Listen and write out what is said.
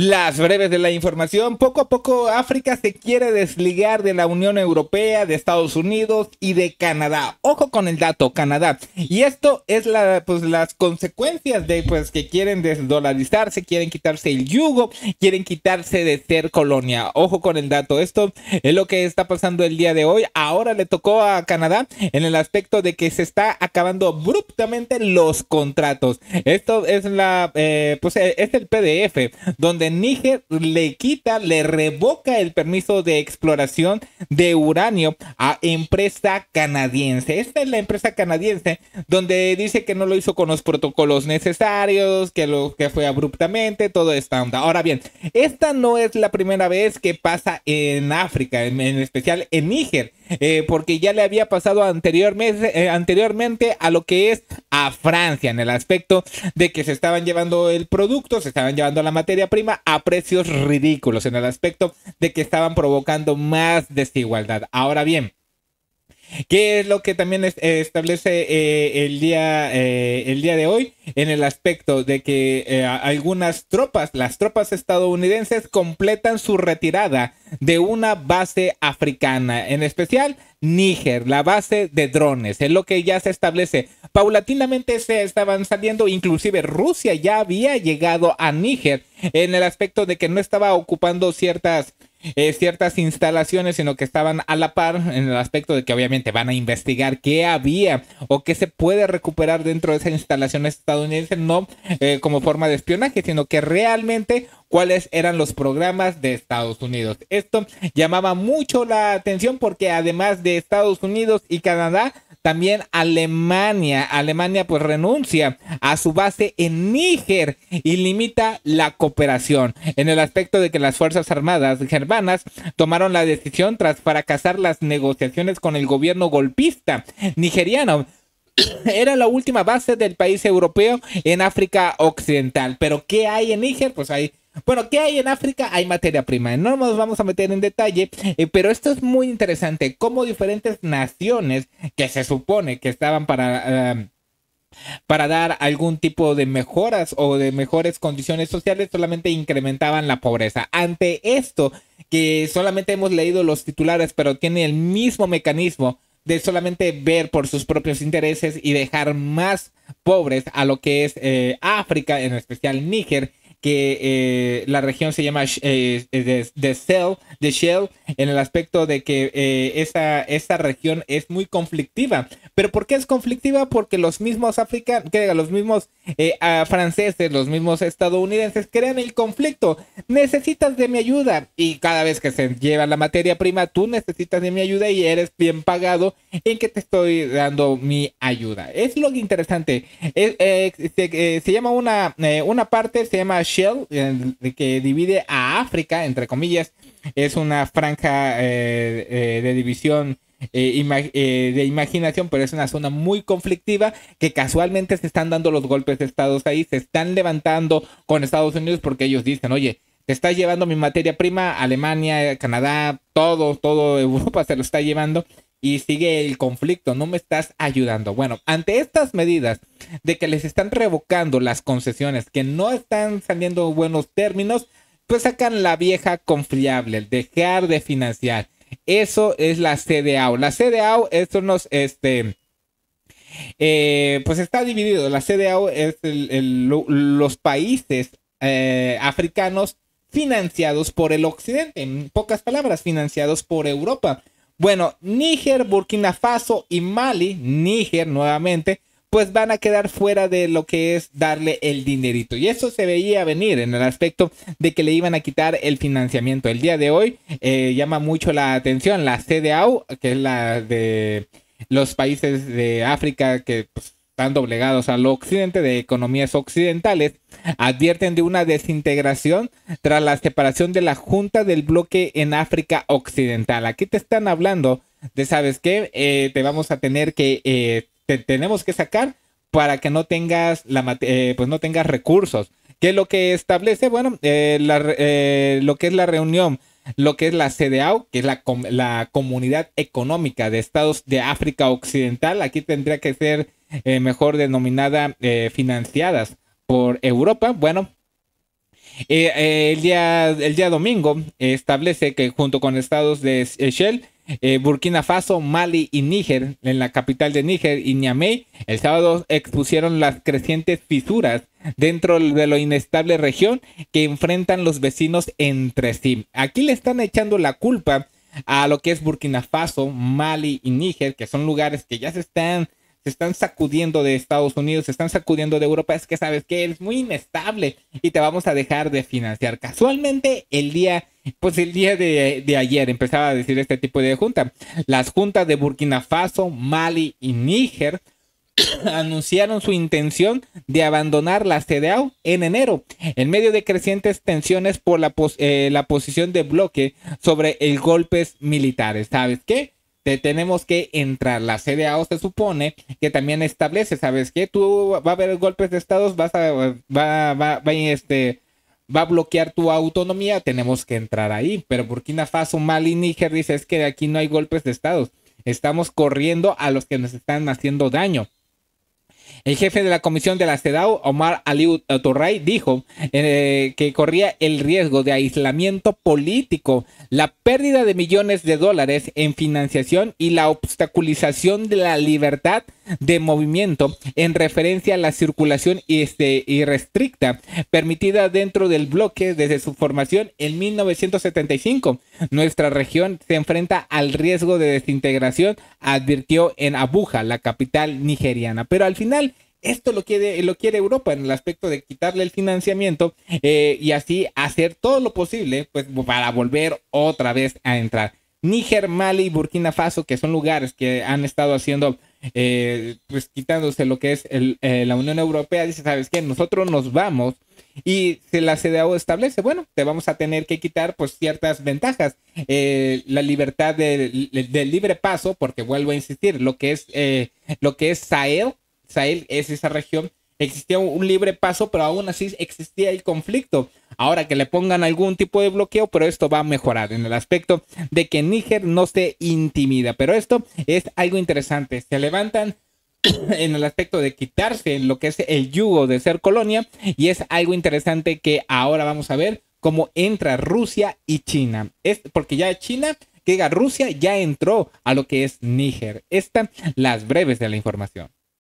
Las breves de la información. Poco a poco África se quiere desligar de la Unión Europea, de Estados Unidos y de Canadá. Ojo con el dato, Canadá. Y esto es la, pues, las consecuencias de pues, que quieren desdolarizarse, quieren quitarse el yugo, quieren quitarse de ser colonia. Ojo con el dato. Esto es lo que está pasando el día de hoy. Ahora le tocó a Canadá en el aspecto de que se está acabando abruptamente los contratos. Esto es la, eh, pues, eh, es el PDF donde Níger le quita, le revoca el permiso de exploración de uranio a empresa canadiense. Esta es la empresa canadiense donde dice que no lo hizo con los protocolos necesarios, que lo que fue abruptamente, todo está onda. Ahora bien, esta no es la primera vez que pasa en África, en especial en Níger. Eh, porque ya le había pasado anteriormente, eh, anteriormente a lo que es a Francia, en el aspecto de que se estaban llevando el producto, se estaban llevando la materia prima a precios ridículos, en el aspecto de que estaban provocando más desigualdad. Ahora bien, ¿Qué es lo que también eh, establece el, día, el día de hoy? en el aspecto de que eh, algunas tropas, las tropas estadounidenses, completan su retirada de una base africana, en especial Níger, la base de drones, es lo que ya se establece. Paulatinamente se estaban saliendo, inclusive Rusia ya había llegado a Níger en el aspecto de que no estaba ocupando ciertas eh, ciertas instalaciones, sino que estaban a la par en el aspecto de que obviamente van a investigar qué había o qué se puede recuperar dentro de esa instalación estadounidenses no eh, como forma de espionaje, sino que realmente cuáles eran los programas de Estados Unidos. Esto llamaba mucho la atención porque además de Estados Unidos y Canadá, también Alemania. Alemania pues renuncia a su base en Níger y limita la cooperación en el aspecto de que las Fuerzas Armadas germanas tomaron la decisión tras fracasar las negociaciones con el gobierno golpista nigeriano era la última base del país europeo en África Occidental. Pero ¿qué hay en Níger? Pues hay... Bueno, ¿qué hay en África? Hay materia prima. No nos vamos a meter en detalle, eh, pero esto es muy interesante. Cómo diferentes naciones que se supone que estaban para... Eh, para dar algún tipo de mejoras o de mejores condiciones sociales solamente incrementaban la pobreza. Ante esto, que solamente hemos leído los titulares, pero tiene el mismo mecanismo de solamente ver por sus propios intereses y dejar más pobres a lo que es eh, África, en especial Níger, que eh, la región se llama eh, de, Shell, de Shell, en el aspecto de que eh, esa, región es muy conflictiva. ¿Pero por qué es conflictiva? Porque los mismos africanos, los mismos eh, franceses, los mismos estadounidenses crean el conflicto. Necesitas de mi ayuda y cada vez que se lleva la materia prima, tú necesitas de mi ayuda y eres bien pagado en que te estoy dando mi ayuda. Es lo interesante. se, llama una, una parte, se llama Shell, eh, que divide a África, entre comillas. Es una franja eh, eh, de división de imaginación, pero es una zona muy conflictiva que casualmente se están dando los golpes de Estados ahí, se están levantando con Estados Unidos porque ellos dicen, oye, te está llevando mi materia prima, Alemania, Canadá, todo, todo Europa se lo está llevando y sigue el conflicto, no me estás ayudando. Bueno, ante estas medidas de que les están revocando las concesiones, que no están saliendo buenos términos, pues sacan la vieja confiable, dejar de financiar. Eso es la CDAO. La CDAO, esto nos, este, eh, pues está dividido. La CDAO es los países eh, africanos financiados por el occidente, en pocas palabras, financiados por Europa. Bueno, Níger, Burkina Faso y Mali, Níger nuevamente, pues van a quedar fuera de lo que es darle el dinerito. Y eso se veía venir en el aspecto de que le iban a quitar el financiamiento. El día de hoy eh, llama mucho la atención la CDAO, que es la de los países de África que pues, están doblegados al occidente de economías occidentales, advierten de una desintegración tras la separación de la Junta del Bloque en África Occidental. Aquí te están hablando de, ¿sabes qué? Eh, te vamos a tener que, eh, tenemos que sacar para que no tengas, la, eh, pues no tengas recursos. ¿Qué es lo que establece? Bueno, lo que es la reunión lo que es la CDAO, que es la, la, Comunidad Económica de Estados de África Occidental. Aquí tendría que ser eh, mejor denominada eh, financiadas por Europa. Bueno, eh, el, día, el día domingo establece que junto con estados de Shell, Burkina Faso, Mali y Níger, en la capital de Níger y Niamey, el sábado expusieron las crecientes fisuras dentro de la inestable región que enfrentan los vecinos entre sí. Aquí le están echando la culpa a lo que es Burkina Faso, Mali y Níger, que son lugares que ya se están están sacudiendo de Estados Unidos, se están sacudiendo de Europa, es que sabes que es muy inestable y te vamos a dejar de financiar. Casualmente el día, pues el día de, ayer empezaba a decir este tipo de junta. Las juntas de Burkina Faso, Mali y Níger anunciaron su intención de abandonar la CDAO en enero, en medio de crecientes tensiones por la, eh, la posición de bloque sobre el golpes militares. ¿Sabes qué? tenemos que entrar. La CDAO se supone que también establece, ¿sabes que Tú va a haber golpes de estados, vas a, va, va, este, va a bloquear tu autonomía, tenemos que entrar ahí. Pero Burkina Faso, Mali, Níger dice, es que aquí no hay golpes de estados. Estamos corriendo a los que nos están haciendo daño. El jefe de la comisión de la CEDAW, Omar Ali Torrey, dijo eh, que corría el riesgo de aislamiento político, la pérdida de millones de dólares en financiación y la obstaculización de la libertad de movimiento en referencia a la circulación este, irrestricta permitida dentro del bloque desde su formación en 1975. Nuestra región se enfrenta al riesgo de desintegración, advirtió en Abuja, la capital nigeriana. Pero al final esto lo quiere, lo quiere Europa en el aspecto de quitarle el financiamiento eh, y así hacer todo lo posible pues, para volver otra vez a entrar. Níger, Mali y Burkina Faso, que son lugares que han estado haciendo, eh, pues quitándose lo que es eh, la Unión Europea, dice, ¿sabes qué? Nosotros nos vamos y se la CDAO establece, bueno, te vamos a tener que quitar pues ciertas ventajas, la libertad del libre paso, porque vuelvo a insistir, lo que es eh, lo que es Sahel Sahel es esa región, existía un libre paso, pero aún así existía el conflicto. Ahora que le pongan algún tipo de bloqueo, pero esto va a mejorar en el aspecto de que Níger no se intimida. Pero esto es algo interesante. Se levantan en el aspecto de quitarse lo que es el yugo de ser colonia y es algo interesante que ahora vamos a ver cómo entra Rusia y China. Es porque ya China, que diga Rusia, ya entró a lo que es Níger. Estas las breves de la información.